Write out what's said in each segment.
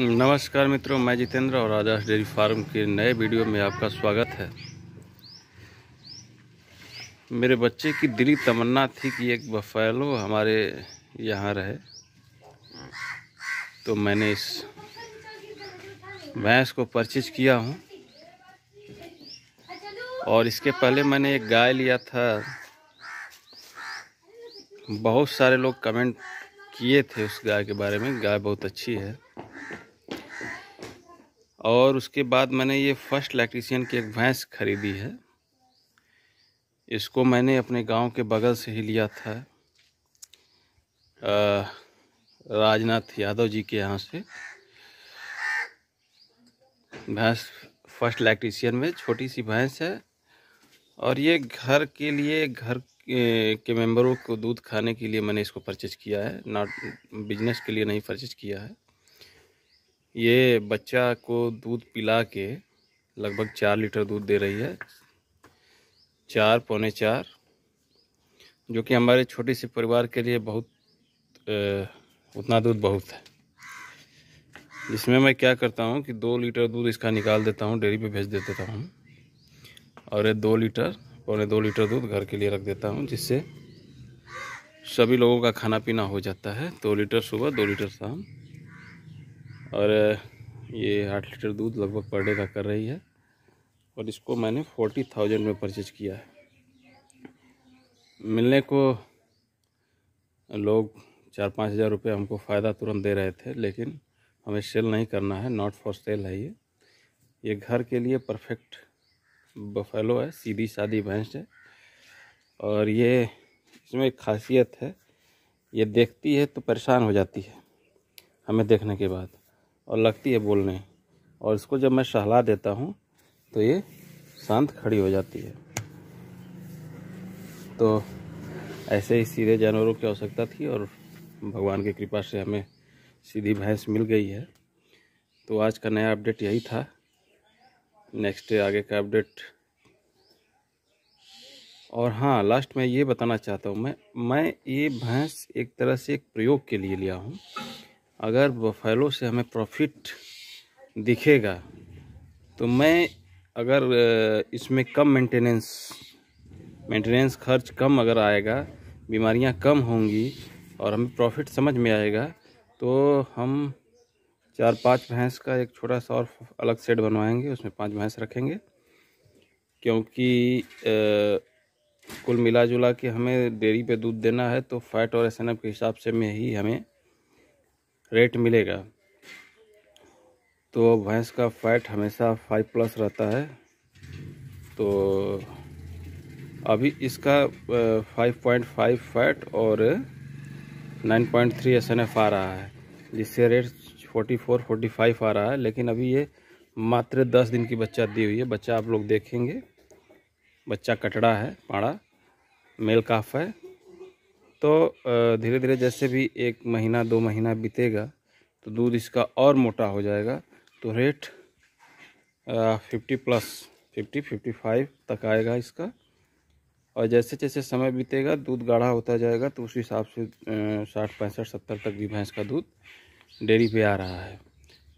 नमस्कार मित्रों मैं जितेंद्र और आदर्श डेयरी फार्म के नए वीडियो में आपका स्वागत है मेरे बच्चे की दिली तमन्ना थी कि एक बफैलो हमारे यहाँ रहे तो मैंने इस भैंस को परचेज किया हूँ और इसके पहले मैंने एक गाय लिया था बहुत सारे लोग कमेंट किए थे उस गाय के बारे में गाय बहुत अच्छी है और उसके बाद मैंने ये फर्स्ट इलेक्ट्रीशियन की एक भैंस खरीदी है इसको मैंने अपने गांव के बगल से ही लिया था राजनाथ यादव जी के यहाँ से भैंस फर्स्ट इलेक्ट्रीशियन में छोटी सी भैंस है और ये घर के लिए घर के, के मेंबरों को दूध खाने के लिए मैंने इसको परचेज किया है नॉट बिजनेस के लिए नहीं परचेज किया है ये बच्चा को दूध पिला के लगभग चार लीटर दूध दे रही है चार पौने चार जो कि हमारे छोटे से परिवार के लिए बहुत ए, उतना दूध बहुत है इसमें मैं क्या करता हूँ कि दो लीटर दूध इसका निकाल देता हूँ डेयरी पे भेज दे देता हूँ और ये दो लीटर पौने दो लीटर दूध घर के लिए रख देता हूँ जिससे सभी लोगों का खाना पीना हो जाता है दो लीटर सुबह दो लीटर शाम और ये आठ लीटर दूध लगभग पर डे का कर रही है और इसको मैंने फोर्टी थाउजेंड में परचेज किया है मिलने को लोग चार पाँच हज़ार रुपये हमको फ़ायदा तुरंत दे रहे थे लेकिन हमें सेल नहीं करना है नॉट फॉर सेल है ये ये घर के लिए परफेक्ट बफेलो है सीधी सादी भैंस है और ये इसमें एक खासियत है ये देखती है तो परेशान हो जाती है हमें देखने के बाद और लगती है बोलने और इसको जब मैं सहला देता हूँ तो ये शांत खड़ी हो जाती है तो ऐसे ही सीधे जानवरों की आवश्यकता थी और भगवान की कृपा से हमें सीधी भैंस मिल गई है तो आज का नया अपडेट यही था नेक्स्ट डे आगे का अपडेट और हाँ लास्ट में ये बताना चाहता हूँ मैं मैं ये भैंस एक तरह से एक प्रयोग के लिए लिया हूँ अगर बफेलो से हमें प्रॉफिट दिखेगा तो मैं अगर इसमें कम मेंटेनेंस मेंटेनेंस खर्च कम अगर आएगा बीमारियां कम होंगी और हमें प्रॉफिट समझ में आएगा तो हम चार पांच भैंस का एक छोटा सा और अलग सेट बनवाएंगे उसमें पांच भैंस रखेंगे क्योंकि आ, कुल मिला जुला के हमें डेयरी पे दूध देना है तो फैट और एस के हिसाब से में ही हमें रेट मिलेगा तो भैंस का फैट हमेशा फाइव प्लस रहता है तो अभी इसका फाइव पॉइंट फाइव फैट और nine point three S N F आ रहा है जिससे rate forty four forty five आ रहा है लेकिन अभी ये मात्र दस दिन की बच्चा दी हुई है बच्चा आप लोग देखेंगे बच्चा कटड़ा है पाड़ा मेल काफ है तो धीरे धीरे जैसे भी एक महीना दो महीना बीतेगा तो दूध इसका और मोटा हो जाएगा तो rate fifty plus fifty fifty five तक आएगा इसका और जैसे जैसे समय बीतेगा दूध गाढ़ा होता जाएगा तो उस हिसाब से साठ पैंसठ सत्तर तक भी भैंस का दूध डेयरी पे आ रहा है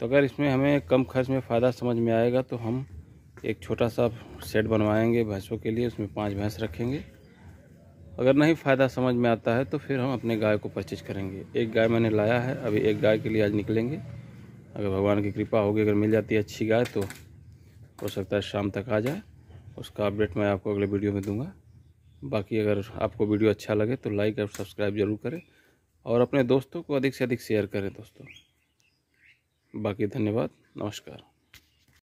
तो अगर इसमें हमें कम खर्च में फ़ायदा समझ में आएगा तो हम एक छोटा सा सेट बनवाएंगे भैंसों के लिए उसमें पांच भैंस रखेंगे अगर नहीं फ़ायदा समझ में आता है तो फिर हम अपने गाय को परचेज करेंगे एक गाय मैंने लाया है अभी एक गाय के लिए आज निकलेंगे अगर भगवान की कृपा होगी अगर मिल जाती है अच्छी गाय तो हो सकता है शाम तक आ जाए उसका अपडेट मैं आपको अगले वीडियो में दूंगा बाकी अगर आपको वीडियो अच्छा लगे तो लाइक और सब्सक्राइब ज़रूर करें और अपने दोस्तों को अधिक से अधिक शेयर करें दोस्तों बाकी धन्यवाद नमस्कार